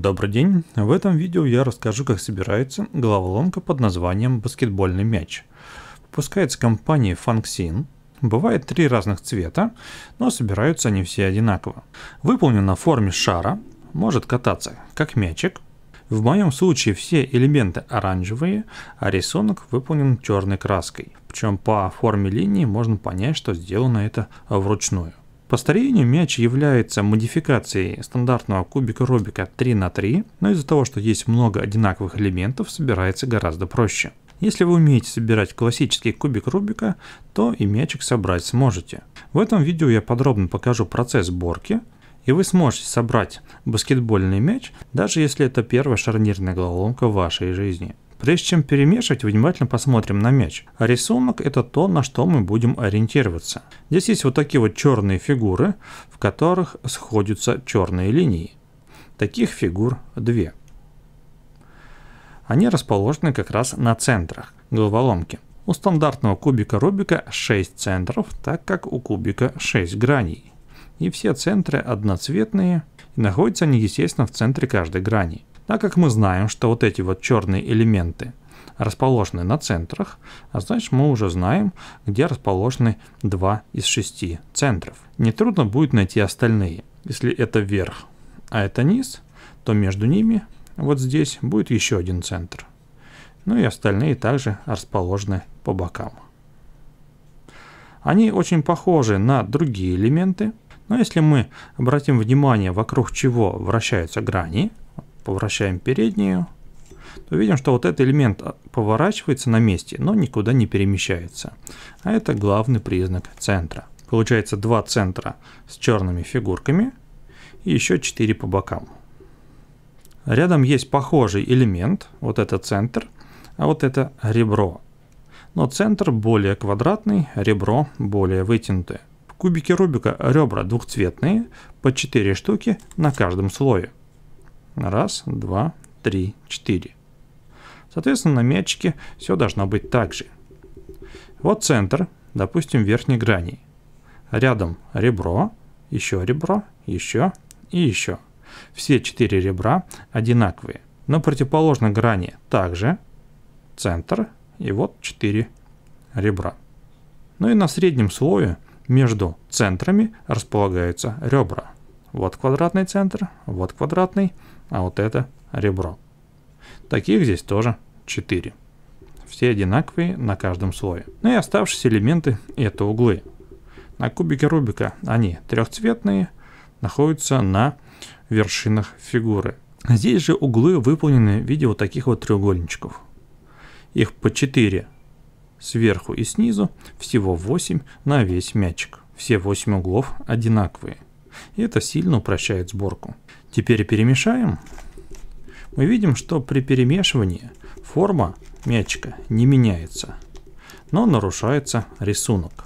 Добрый день! В этом видео я расскажу, как собирается головоломка под названием «Баскетбольный мяч». Выпускается компанией Funxin. Бывает три разных цвета, но собираются они все одинаково. Выполнен на форме шара, может кататься как мячик. В моем случае все элементы оранжевые, а рисунок выполнен черной краской. Причем по форме линии можно понять, что сделано это вручную. По старению мяч является модификацией стандартного кубика Рубика 3 на 3, но из-за того, что есть много одинаковых элементов, собирается гораздо проще. Если вы умеете собирать классический кубик Рубика, то и мячик собрать сможете. В этом видео я подробно покажу процесс сборки, и вы сможете собрать баскетбольный мяч, даже если это первая шарнирная головоломка в вашей жизни. Прежде чем перемешивать, внимательно посмотрим на мяч. рисунок это то, на что мы будем ориентироваться. Здесь есть вот такие вот черные фигуры, в которых сходятся черные линии. Таких фигур две. Они расположены как раз на центрах головоломки. У стандартного кубика Рубика 6 центров, так как у кубика 6 граней. И все центры одноцветные, и находятся они, естественно, в центре каждой грани так как мы знаем, что вот эти вот черные элементы расположены на центрах, а значит мы уже знаем, где расположены два из шести центров. Нетрудно будет найти остальные. Если это верх, а это низ, то между ними вот здесь будет еще один центр. Ну и остальные также расположены по бокам. Они очень похожи на другие элементы, но если мы обратим внимание, вокруг чего вращаются грани – Повращаем переднюю, то видим, что вот этот элемент поворачивается на месте, но никуда не перемещается. А это главный признак центра. Получается два центра с черными фигурками и еще четыре по бокам. Рядом есть похожий элемент, вот это центр, а вот это ребро. Но центр более квадратный, ребро более вытянутое. В кубике Рубика ребра двухцветные, по 4 штуки на каждом слое. Раз, два, три, четыре. Соответственно, на мячике все должно быть так же. Вот центр, допустим, верхней грани. Рядом ребро, еще ребро, еще и еще. Все четыре ребра одинаковые. Но противоположной грани также центр и вот четыре ребра. Ну и на среднем слое между центрами располагаются ребра. Вот квадратный центр, вот квадратный а вот это ребро. Таких здесь тоже 4. Все одинаковые на каждом слое. Ну и оставшиеся элементы это углы. На кубике Рубика они трехцветные, находятся на вершинах фигуры. Здесь же углы выполнены в виде вот таких вот треугольничков. Их по 4 сверху и снизу, всего 8 на весь мячик. Все 8 углов одинаковые. И это сильно упрощает сборку. Теперь перемешаем. Мы видим, что при перемешивании форма мячика не меняется, но нарушается рисунок.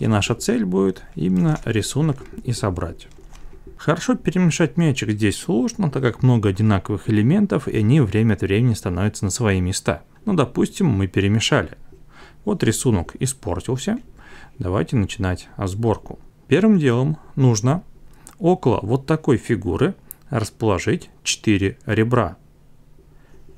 И наша цель будет именно рисунок и собрать. Хорошо перемешать мячик здесь сложно, так как много одинаковых элементов, и они время от времени становятся на свои места. Ну, допустим, мы перемешали. Вот рисунок испортился. Давайте начинать сборку. Первым делом нужно около вот такой фигуры – расположить 4 ребра.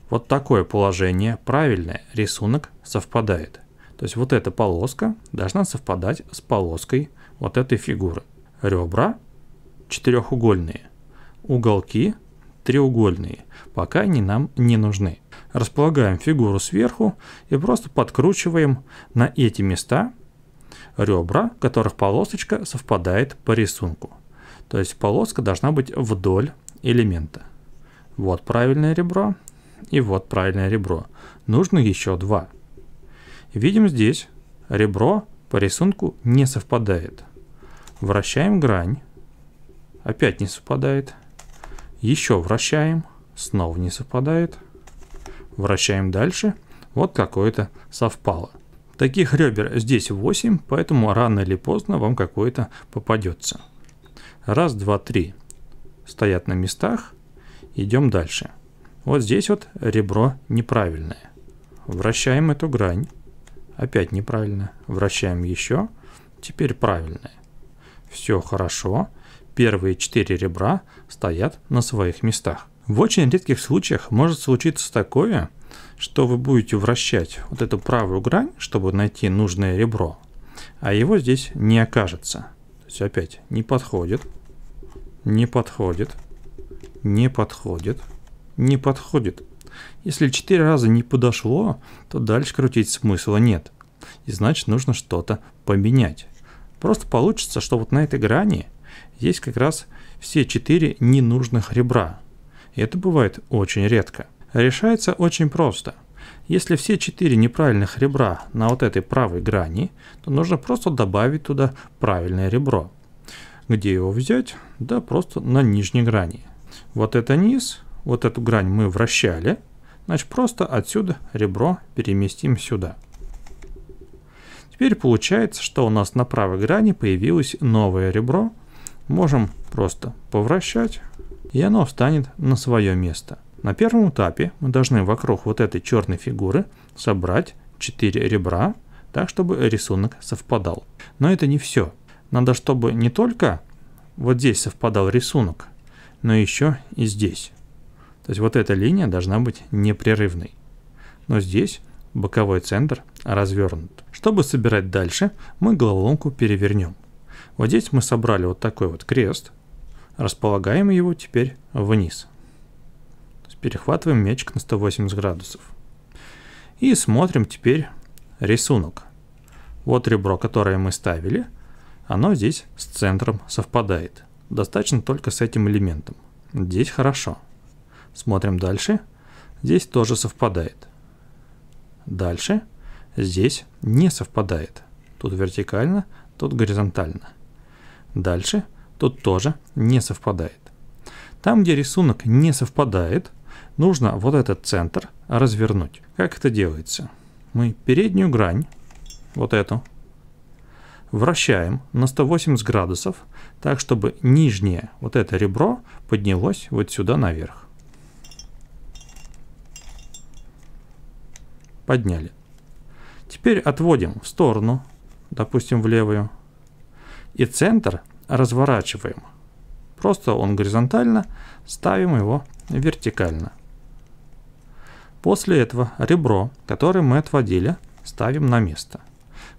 Вот такое положение правильное, рисунок совпадает. То есть вот эта полоска должна совпадать с полоской вот этой фигуры. Ребра четырехугольные, уголки треугольные, пока они нам не нужны. Располагаем фигуру сверху и просто подкручиваем на эти места ребра, которых полосочка совпадает по рисунку. То есть полоска должна быть вдоль элемента. Вот правильное ребро и вот правильное ребро. Нужно еще два. Видим здесь, ребро по рисунку не совпадает. Вращаем грань. Опять не совпадает. Еще вращаем. Снова не совпадает. Вращаем дальше. Вот какое-то совпало. Таких ребер здесь 8, поэтому рано или поздно вам какое-то попадется. Раз, два, три. Стоят на местах. Идем дальше. Вот здесь вот ребро неправильное. Вращаем эту грань. Опять неправильно. Вращаем еще. Теперь правильное. Все хорошо. Первые четыре ребра стоят на своих местах. В очень редких случаях может случиться такое, что вы будете вращать вот эту правую грань, чтобы найти нужное ребро, а его здесь не окажется. То есть опять не подходит. Не подходит. Не подходит. Не подходит. Если четыре раза не подошло, то дальше крутить смысла нет. И значит нужно что-то поменять. Просто получится, что вот на этой грани есть как раз все четыре ненужных ребра. И это бывает очень редко. Решается очень просто. Если все четыре неправильных ребра на вот этой правой грани, то нужно просто добавить туда правильное ребро. Где его взять? Да, просто на нижней грани. Вот это низ, вот эту грань мы вращали. Значит, просто отсюда ребро переместим сюда. Теперь получается, что у нас на правой грани появилось новое ребро. Можем просто повращать, и оно встанет на свое место. На первом этапе мы должны вокруг вот этой черной фигуры собрать 4 ребра, так чтобы рисунок совпадал. Но это не все. Надо, чтобы не только вот здесь совпадал рисунок, но еще и здесь. То есть вот эта линия должна быть непрерывной. Но здесь боковой центр развернут. Чтобы собирать дальше, мы головоломку перевернем. Вот здесь мы собрали вот такой вот крест, располагаем его теперь вниз. Перехватываем мячик на 180 градусов. И смотрим теперь рисунок. Вот ребро, которое мы ставили – оно здесь с центром совпадает. Достаточно только с этим элементом. Здесь хорошо. Смотрим дальше. Здесь тоже совпадает. Дальше. Здесь не совпадает. Тут вертикально, тут горизонтально. Дальше. Тут тоже не совпадает. Там, где рисунок не совпадает, нужно вот этот центр развернуть. Как это делается? Мы переднюю грань, вот эту, Вращаем на 180 градусов, так чтобы нижнее вот это ребро поднялось вот сюда наверх. Подняли. Теперь отводим в сторону, допустим, в левую. И центр разворачиваем. Просто он горизонтально, ставим его вертикально. После этого ребро, которое мы отводили, ставим на место.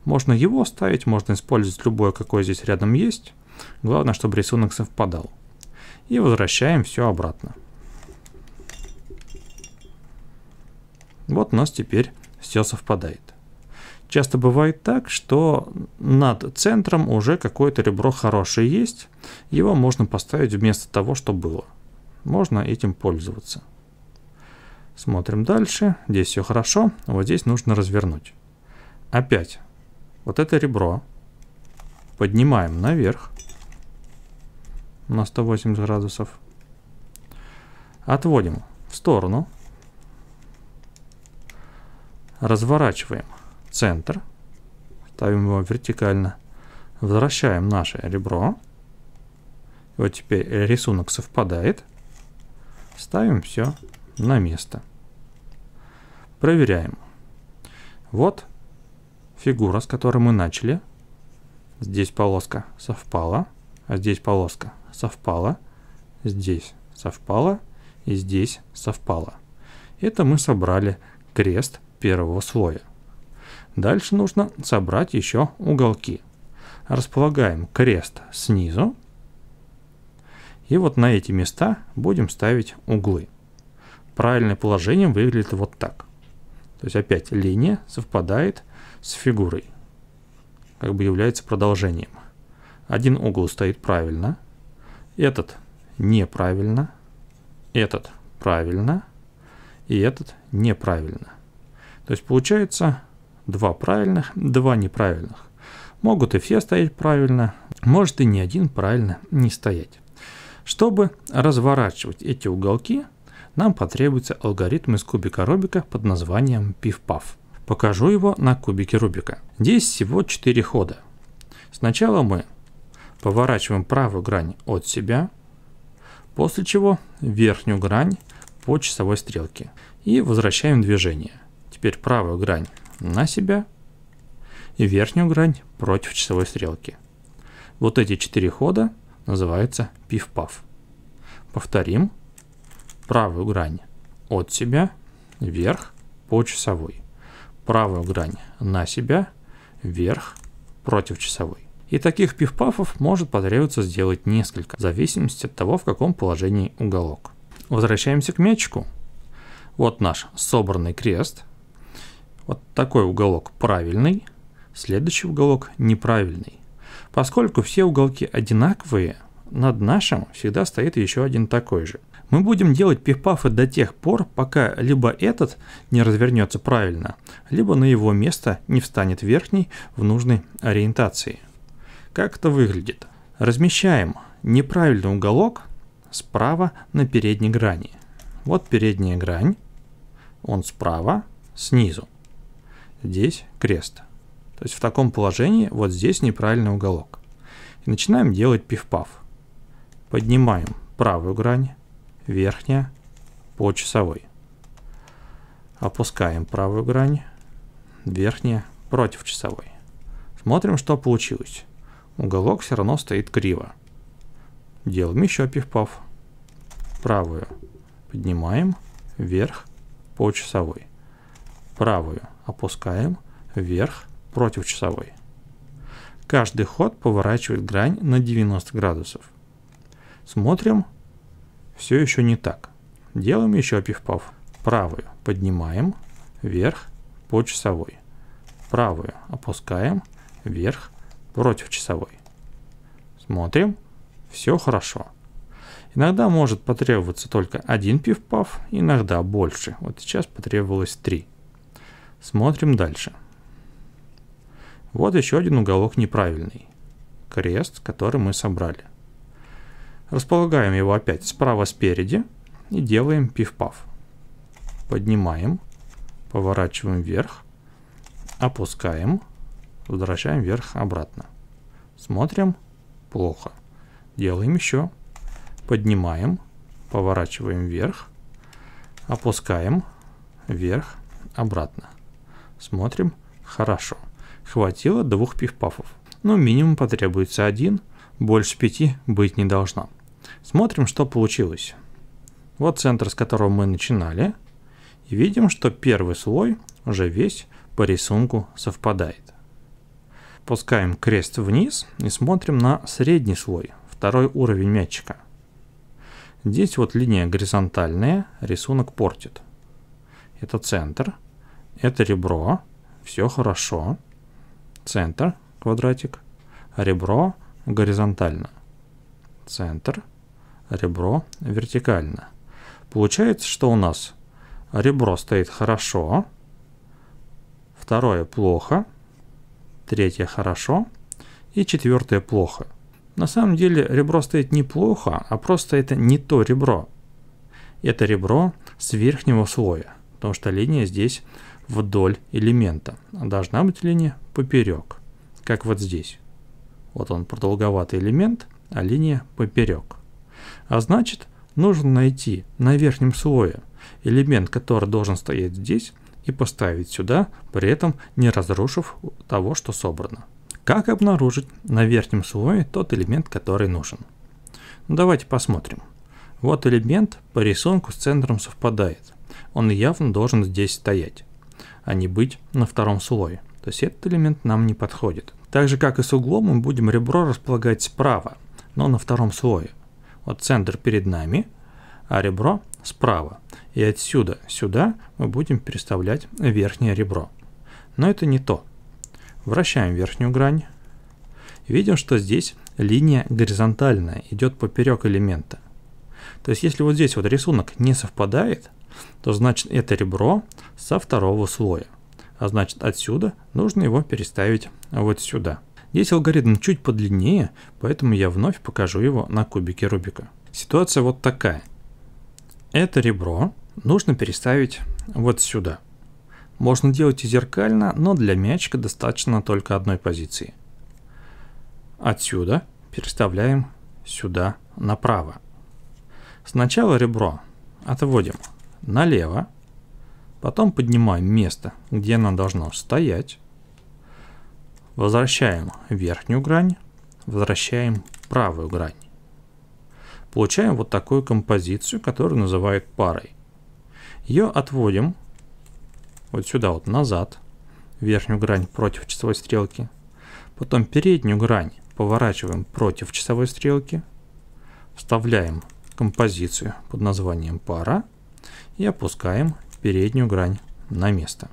Можно его оставить, можно использовать любое, какое здесь рядом есть. Главное, чтобы рисунок совпадал. И возвращаем все обратно. Вот у нас теперь все совпадает. Часто бывает так, что над центром уже какое-то ребро хорошее есть. Его можно поставить вместо того, что было. Можно этим пользоваться. Смотрим дальше. Здесь все хорошо. Вот здесь нужно развернуть. Опять вот это ребро поднимаем наверх на 180 градусов. Отводим в сторону. Разворачиваем центр. Ставим его вертикально. Возвращаем наше ребро. вот теперь рисунок совпадает. Ставим все на место. Проверяем. Вот фигура, с которой мы начали. Здесь полоска совпала, а здесь полоска совпала, здесь совпала и здесь совпала. Это мы собрали крест первого слоя. Дальше нужно собрать еще уголки. Располагаем крест снизу. И вот на эти места будем ставить углы. Правильное положение выглядит вот так. То есть опять линия совпадает с фигурой. Как бы является продолжением. Один угол стоит правильно, этот неправильно, этот правильно и этот неправильно. То есть получается два правильных, два неправильных. Могут и все стоять правильно, может и ни один правильно не стоять. Чтобы разворачивать эти уголки, нам потребуется алгоритм из кубика Рубика под названием PIF-PAF. Покажу его на кубике Рубика. Здесь всего 4 хода. Сначала мы поворачиваем правую грань от себя, после чего верхнюю грань по часовой стрелке и возвращаем движение. Теперь правую грань на себя и верхнюю грань против часовой стрелки. Вот эти четыре хода называются пиф-паф. Повторим правую грань от себя вверх по часовой правую грань на себя, вверх, против часовой. И таких пифпафов может потребоваться сделать несколько, в зависимости от того, в каком положении уголок. Возвращаемся к мячику. Вот наш собранный крест. Вот такой уголок правильный, следующий уголок неправильный. Поскольку все уголки одинаковые, над нашим всегда стоит еще один такой же – мы будем делать пиф-пафы до тех пор, пока либо этот не развернется правильно, либо на его место не встанет верхний в нужной ориентации. Как это выглядит? Размещаем неправильный уголок справа на передней грани. Вот передняя грань, он справа, снизу. Здесь крест. То есть в таком положении вот здесь неправильный уголок. И начинаем делать пиф-паф. Поднимаем правую грань, верхняя по часовой. Опускаем правую грань, верхняя против часовой. Смотрим, что получилось. Уголок все равно стоит криво. Делаем еще пиф-паф. Правую поднимаем вверх по часовой. Правую опускаем вверх против часовой. Каждый ход поворачивает грань на 90 градусов. Смотрим, все еще не так. Делаем еще пиф-паф. Правую поднимаем, вверх, по часовой. Правую опускаем, вверх, против часовой. Смотрим. Все хорошо. Иногда может потребоваться только один пиф-паф, иногда больше. Вот сейчас потребовалось три. Смотрим дальше. Вот еще один уголок неправильный. Крест, который мы собрали. Располагаем его опять справа спереди и делаем пиф-паф. Поднимаем, поворачиваем вверх, опускаем, возвращаем вверх обратно. Смотрим, плохо. Делаем еще, поднимаем, поворачиваем вверх, опускаем, вверх, обратно. Смотрим, хорошо. Хватило двух пиф-пафов. Ну, минимум потребуется один, больше пяти быть не должно. Смотрим, что получилось. Вот центр, с которого мы начинали. И видим, что первый слой уже весь по рисунку совпадает. Пускаем крест вниз и смотрим на средний слой, второй уровень мячика. Здесь вот линия горизонтальная, рисунок портит. Это центр, это ребро, все хорошо. Центр, квадратик, ребро горизонтально. Центр, ребро вертикально. Получается, что у нас ребро стоит хорошо, второе плохо, третье хорошо и четвертое плохо. На самом деле ребро стоит неплохо, а просто это не то ребро. Это ребро с верхнего слоя, потому что линия здесь вдоль элемента. Должна быть линия поперек, как вот здесь. Вот он продолговатый элемент, а линия поперек. А значит, нужно найти на верхнем слое элемент, который должен стоять здесь, и поставить сюда, при этом не разрушив того, что собрано. Как обнаружить на верхнем слое тот элемент, который нужен? Ну, давайте посмотрим. Вот элемент по рисунку с центром совпадает. Он явно должен здесь стоять, а не быть на втором слое. То есть этот элемент нам не подходит. Так же как и с углом мы будем ребро располагать справа, но на втором слое. Вот центр перед нами, а ребро справа. И отсюда сюда мы будем переставлять верхнее ребро. Но это не то. Вращаем верхнюю грань. Видим, что здесь линия горизонтальная, идет поперек элемента. То есть если вот здесь вот рисунок не совпадает, то значит это ребро со второго слоя. А значит отсюда нужно его переставить вот сюда. Здесь алгоритм чуть подлиннее, поэтому я вновь покажу его на кубике Рубика. Ситуация вот такая. Это ребро нужно переставить вот сюда. Можно делать и зеркально, но для мячика достаточно только одной позиции. Отсюда переставляем сюда направо. Сначала ребро отводим налево, потом поднимаем место, где оно должно стоять, Возвращаем верхнюю грань, возвращаем правую грань. Получаем вот такую композицию, которую называют парой. Ее отводим вот сюда вот назад, верхнюю грань против часовой стрелки. Потом переднюю грань поворачиваем против часовой стрелки. Вставляем композицию под названием пара и опускаем переднюю грань на место.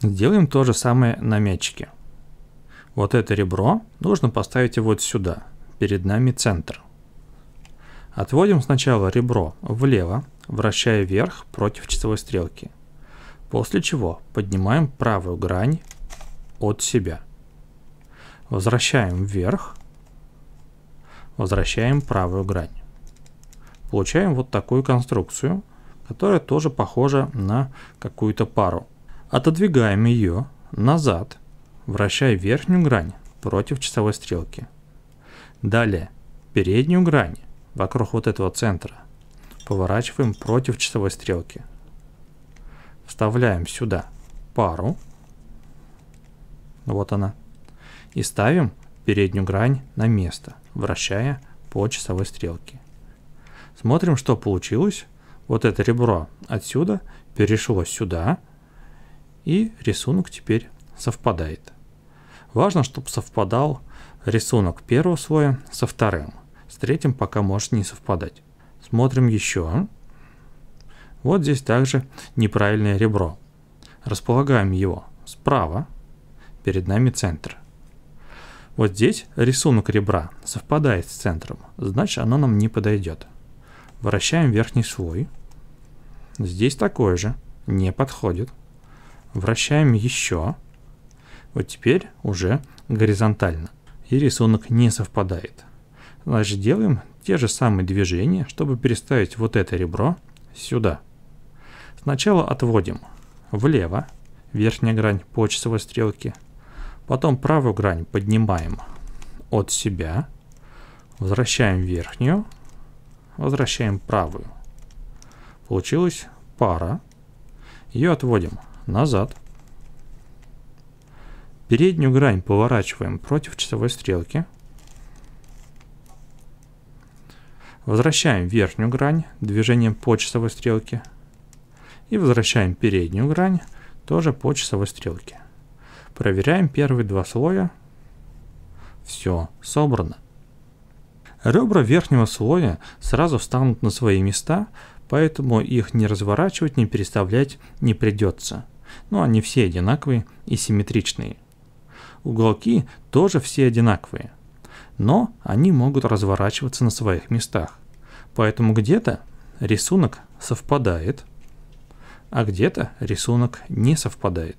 делаем то же самое на мячике вот это ребро нужно поставить вот сюда, перед нами центр. Отводим сначала ребро влево, вращая вверх против часовой стрелки. После чего поднимаем правую грань от себя. Возвращаем вверх, возвращаем правую грань. Получаем вот такую конструкцию, которая тоже похожа на какую-то пару. Отодвигаем ее назад вращая верхнюю грань против часовой стрелки. Далее переднюю грань вокруг вот этого центра поворачиваем против часовой стрелки. Вставляем сюда пару. Вот она. И ставим переднюю грань на место, вращая по часовой стрелке. Смотрим, что получилось. Вот это ребро отсюда перешло сюда, и рисунок теперь совпадает. Важно, чтобы совпадал рисунок первого слоя со вторым. С третьим пока может не совпадать. Смотрим еще. Вот здесь также неправильное ребро. Располагаем его справа, перед нами центр. Вот здесь рисунок ребра совпадает с центром, значит оно нам не подойдет. Вращаем верхний слой. Здесь такой же, не подходит. Вращаем еще. Вот теперь уже горизонтально. И рисунок не совпадает. Значит, делаем те же самые движения, чтобы переставить вот это ребро сюда. Сначала отводим влево, верхняя грань по часовой стрелке. Потом правую грань поднимаем от себя. Возвращаем верхнюю. Возвращаем правую. Получилась пара. Ее отводим назад. Переднюю грань поворачиваем против часовой стрелки. Возвращаем верхнюю грань движением по часовой стрелке. И возвращаем переднюю грань тоже по часовой стрелке. Проверяем первые два слоя. Все собрано. Ребра верхнего слоя сразу встанут на свои места, поэтому их не разворачивать, не переставлять не придется. Но они все одинаковые и симметричные уголки тоже все одинаковые, но они могут разворачиваться на своих местах. Поэтому где-то рисунок совпадает, а где-то рисунок не совпадает.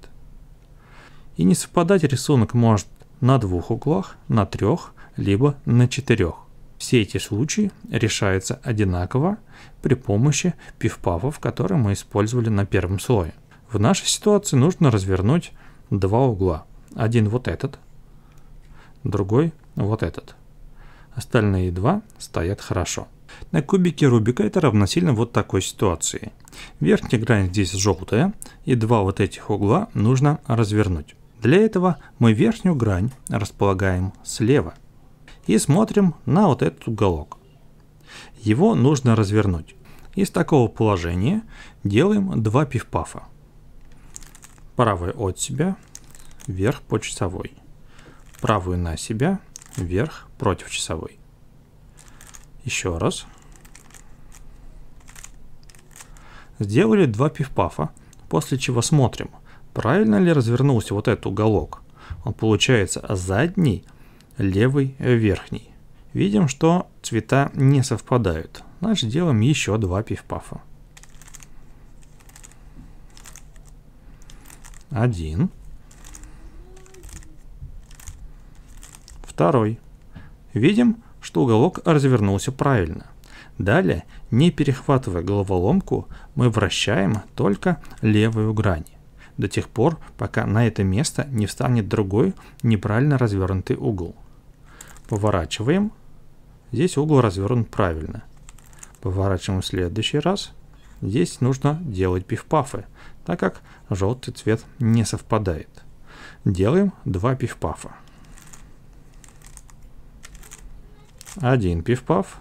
И не совпадать рисунок может на двух углах, на трех, либо на четырех. Все эти случаи решаются одинаково при помощи пивпафов, которые мы использовали на первом слое. В нашей ситуации нужно развернуть два угла. Один вот этот, другой вот этот. Остальные два стоят хорошо. На кубике Рубика это равносильно вот такой ситуации. Верхняя грань здесь желтая, и два вот этих угла нужно развернуть. Для этого мы верхнюю грань располагаем слева и смотрим на вот этот уголок. Его нужно развернуть. Из такого положения делаем два пивпафа, Правая от себя, вверх по часовой, правую на себя, вверх против часовой. Еще раз. Сделали два пифпафа, после чего смотрим, правильно ли развернулся вот этот уголок. Он получается задний, левый, верхний. Видим, что цвета не совпадают. Значит, делаем еще два пифпафа. Один. Второй. Видим, что уголок развернулся правильно. Далее, не перехватывая головоломку, мы вращаем только левую грань до тех пор, пока на это место не встанет другой неправильно развернутый угол. Поворачиваем. Здесь угол развернут правильно. Поворачиваем в следующий раз. Здесь нужно делать пифпафы, так как желтый цвет не совпадает. Делаем два пифпафа. Один пиф-паф.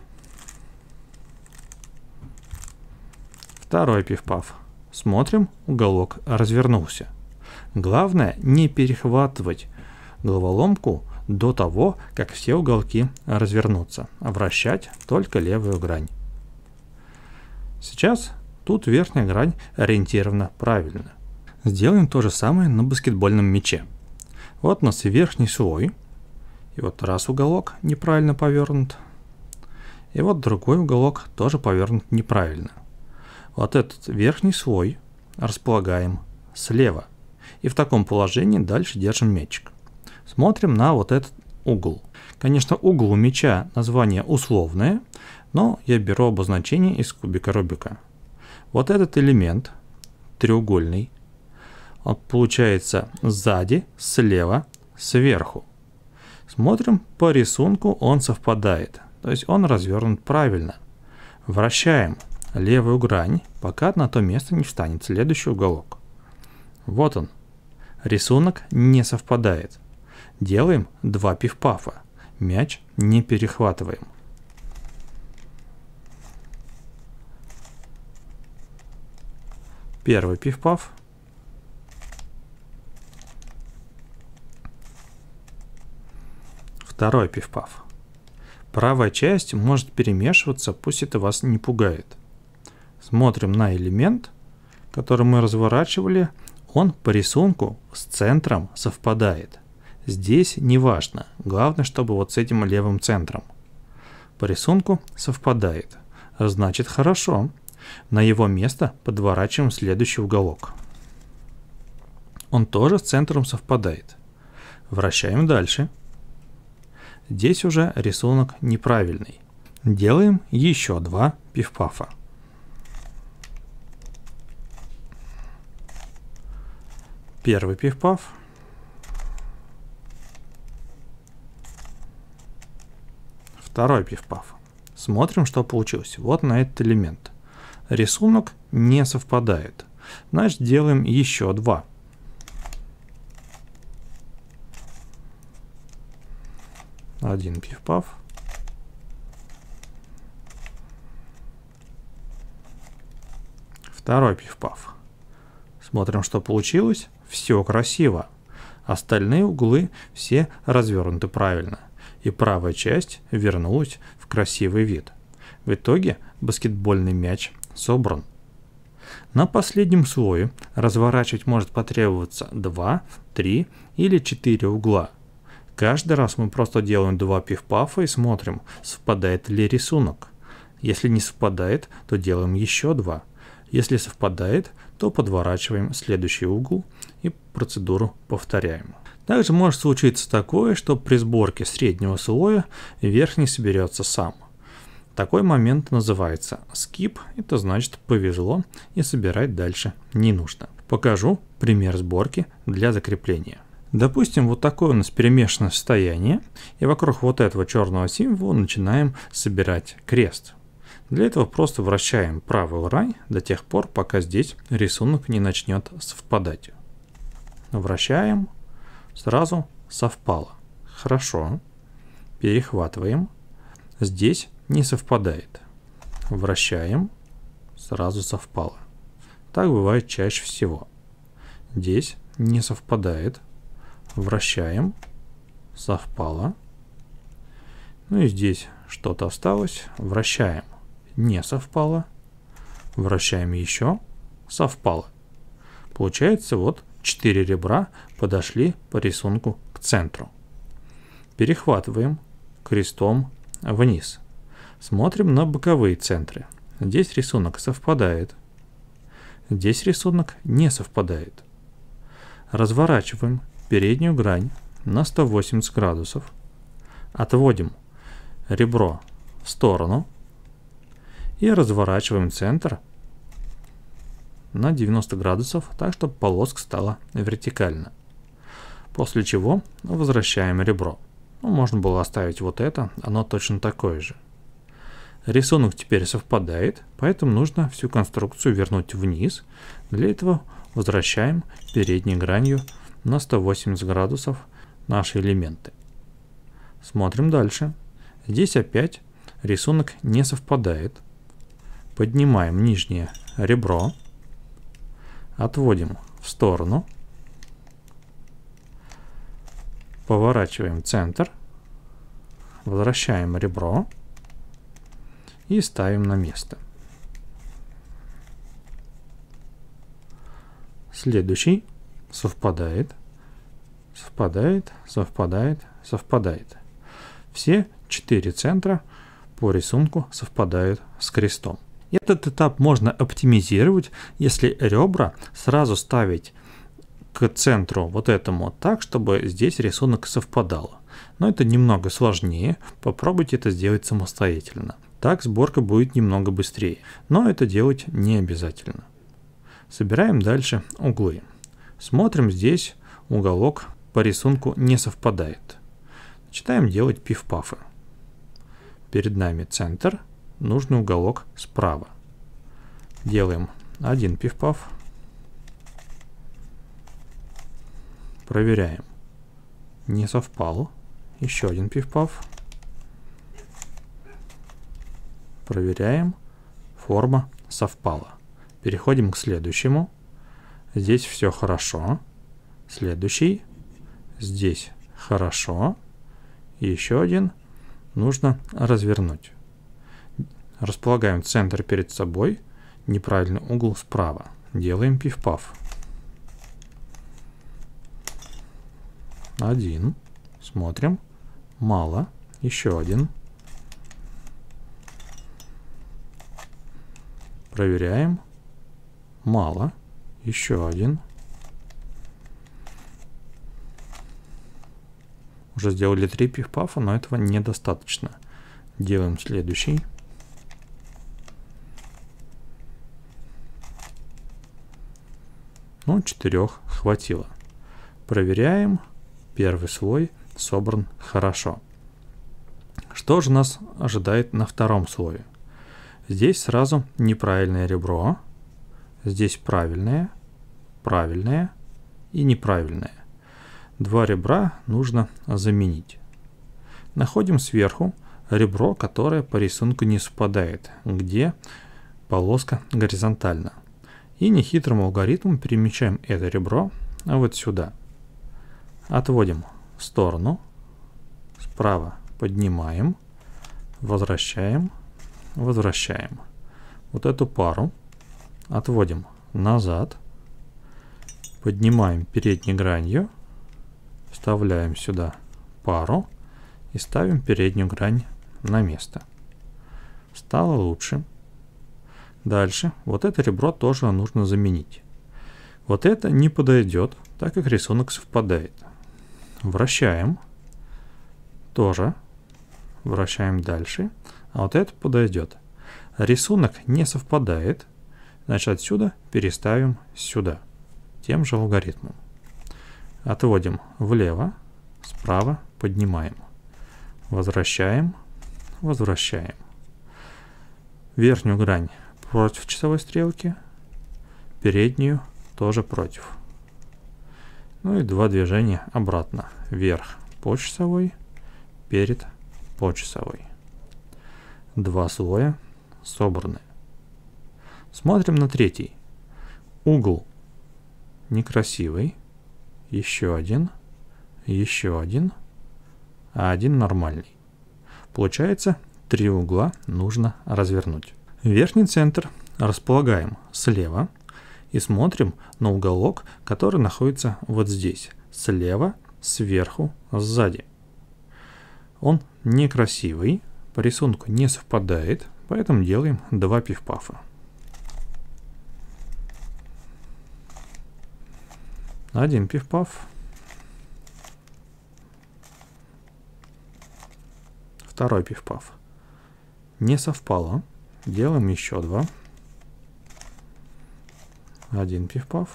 Второй пиф-паф. Смотрим, уголок развернулся. Главное не перехватывать головоломку до того, как все уголки развернутся, а вращать только левую грань. Сейчас тут верхняя грань ориентирована правильно. Сделаем то же самое на баскетбольном мяче. Вот у нас верхний слой – и вот раз уголок неправильно повернут, и вот другой уголок тоже повернут неправильно. Вот этот верхний слой располагаем слева. И в таком положении дальше держим мячик. Смотрим на вот этот угол. Конечно, угол у мяча название условное, но я беру обозначение из кубика Рубика. Вот этот элемент, треугольный, он получается сзади, слева, сверху. Смотрим, по рисунку он совпадает, то есть он развернут правильно. Вращаем левую грань, пока на то место не встанет следующий уголок. Вот он. Рисунок не совпадает. Делаем два пиф-пафа. Мяч не перехватываем. Первый пиф-паф Второй пиф-паф. Правая часть может перемешиваться, пусть это вас не пугает. Смотрим на элемент, который мы разворачивали. Он по рисунку с центром совпадает. Здесь не важно, главное, чтобы вот с этим левым центром. По рисунку совпадает. Значит, хорошо. На его место подворачиваем следующий уголок. Он тоже с центром совпадает. Вращаем дальше. Дальше. Здесь уже рисунок неправильный. Делаем еще два пиф Первый пиф Второй пиф Смотрим, что получилось. Вот на этот элемент. Рисунок не совпадает. Значит, делаем еще два. Один пиф-паф. Второй пиф-паф. Смотрим, что получилось. Все красиво. Остальные углы все развернуты правильно. И правая часть вернулась в красивый вид. В итоге баскетбольный мяч собран. На последнем слое разворачивать может потребоваться 2, 3 или 4 угла – Каждый раз мы просто делаем два пиф-пафа и смотрим, совпадает ли рисунок. Если не совпадает, то делаем еще два. Если совпадает, то подворачиваем следующий угол и процедуру повторяем. Также может случиться такое, что при сборке среднего слоя верхний соберется сам. Такой момент называется skip, это значит повезло и собирать дальше не нужно. Покажу пример сборки для закрепления. Допустим, вот такое у нас перемешанное состояние, и вокруг вот этого черного символа начинаем собирать крест. Для этого просто вращаем правый край до тех пор, пока здесь рисунок не начнет совпадать. Вращаем, сразу совпало. Хорошо. Перехватываем. Здесь не совпадает. Вращаем, сразу совпало. Так бывает чаще всего. Здесь не совпадает, Вращаем. Совпало. Ну и здесь что-то осталось. Вращаем. Не совпало. Вращаем еще. Совпало. Получается вот 4 ребра подошли по рисунку к центру. Перехватываем крестом вниз. Смотрим на боковые центры. Здесь рисунок совпадает. Здесь рисунок не совпадает. Разворачиваем переднюю грань на 180 градусов, отводим ребро в сторону и разворачиваем центр на 90 градусов, так чтобы полоска стала вертикально. После чего возвращаем ребро. Ну, можно было оставить вот это, оно точно такое же. Рисунок теперь совпадает, поэтому нужно всю конструкцию вернуть вниз. Для этого возвращаем передней гранью на 180 градусов наши элементы. Смотрим дальше. Здесь опять рисунок не совпадает. Поднимаем нижнее ребро, отводим в сторону, поворачиваем центр, возвращаем ребро и ставим на место. Следующий совпадает, совпадает, совпадает, совпадает. Все четыре центра по рисунку совпадают с крестом. Этот этап можно оптимизировать, если ребра сразу ставить к центру вот этому так, чтобы здесь рисунок совпадал. Но это немного сложнее, попробуйте это сделать самостоятельно. Так сборка будет немного быстрее, но это делать не обязательно. Собираем дальше углы. Смотрим здесь, уголок по рисунку не совпадает. Начинаем делать пиф-пафы. Перед нами центр, нужный уголок справа. Делаем один пиф-паф. Проверяем. Не совпало. Еще один пиф-паф. Проверяем. Форма совпала. Переходим к следующему. Здесь все хорошо. Следующий. Здесь хорошо. И еще один нужно развернуть. Располагаем центр перед собой. Неправильный угол справа. Делаем пиф-паф. Один. Смотрим. Мало. Еще один. Проверяем. Мало. Еще один. Уже сделали три пиф но этого недостаточно. Делаем следующий. Ну, четырех хватило. Проверяем. Первый слой собран хорошо. Что же нас ожидает на втором слое? Здесь сразу неправильное ребро. Здесь правильное. Правильное и неправильное. Два ребра нужно заменить. Находим сверху ребро, которое по рисунку не совпадает, где полоска горизонтальна. И нехитрым алгоритмом перемещаем это ребро вот сюда. Отводим в сторону, справа поднимаем, возвращаем, возвращаем. Вот эту пару отводим назад – Поднимаем передней гранью, вставляем сюда пару и ставим переднюю грань на место. Стало лучше. Дальше вот это ребро тоже нужно заменить. Вот это не подойдет, так как рисунок совпадает. Вращаем. Тоже. Вращаем дальше. А вот это подойдет. Рисунок не совпадает. Значит, отсюда переставим сюда тем же алгоритмом. Отводим влево, справа, поднимаем. Возвращаем, возвращаем. Верхнюю грань против часовой стрелки, переднюю тоже против. Ну и два движения обратно. Вверх по часовой, перед по часовой. Два слоя собраны. Смотрим на третий. Угол некрасивый. Еще один. Еще один. А один нормальный. Получается, три угла нужно развернуть. Верхний центр располагаем слева и смотрим на уголок, который находится вот здесь. Слева, сверху, сзади. Он некрасивый, по рисунку не совпадает, поэтому делаем два пивпафа. Один пиф-паф. Второй пиф-паф. Не совпало. Делаем еще два. Один пиф-паф.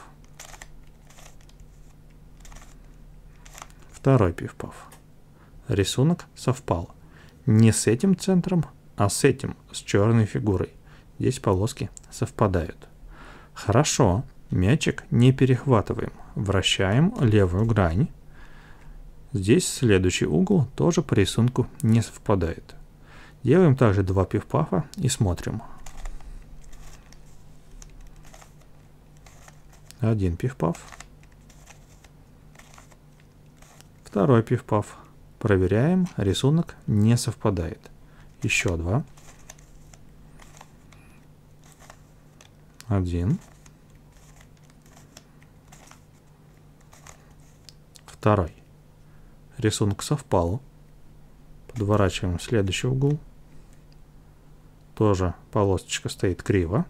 Второй пиф-паф. Рисунок совпал. Не с этим центром, а с этим, с черной фигурой. Здесь полоски совпадают. Хорошо, мячик не перехватываем вращаем левую грань. Здесь следующий угол тоже по рисунку не совпадает. Делаем также два пифпафа и смотрим. Один пифпаф. Второй пифпаф. Проверяем, рисунок не совпадает. Еще два. Один. Один. второй. Рисунок совпал. Подворачиваем следующий угол. Тоже полосочка стоит криво.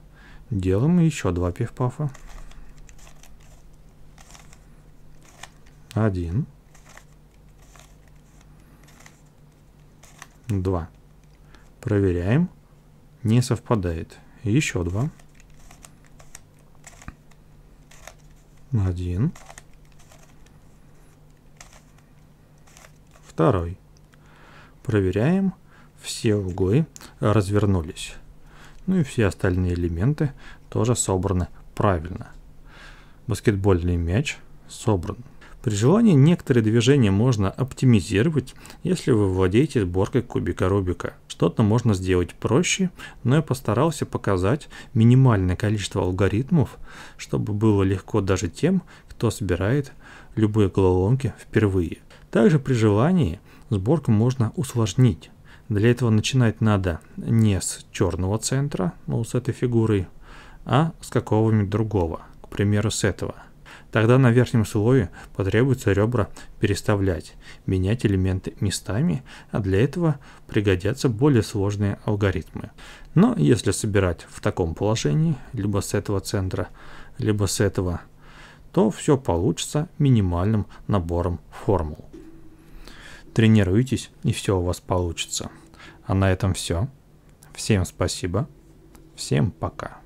Делаем еще два пивпафа. Один. Два. Проверяем. Не совпадает. Еще два. Один. Один. Второй. Проверяем. Все углы развернулись. Ну и все остальные элементы тоже собраны правильно. Баскетбольный мяч собран. При желании некоторые движения можно оптимизировать, если вы владеете сборкой кубика Рубика. Что-то можно сделать проще, но я постарался показать минимальное количество алгоритмов, чтобы было легко даже тем, кто собирает любые головоломки впервые. Также при желании сборку можно усложнить. Для этого начинать надо не с черного центра, ну, с этой фигуры, а с какого-нибудь другого, к примеру, с этого. Тогда на верхнем слое потребуется ребра переставлять, менять элементы местами, а для этого пригодятся более сложные алгоритмы. Но если собирать в таком положении, либо с этого центра, либо с этого, то все получится минимальным набором формул. Тренируйтесь, и все у вас получится. А на этом все. Всем спасибо. Всем пока.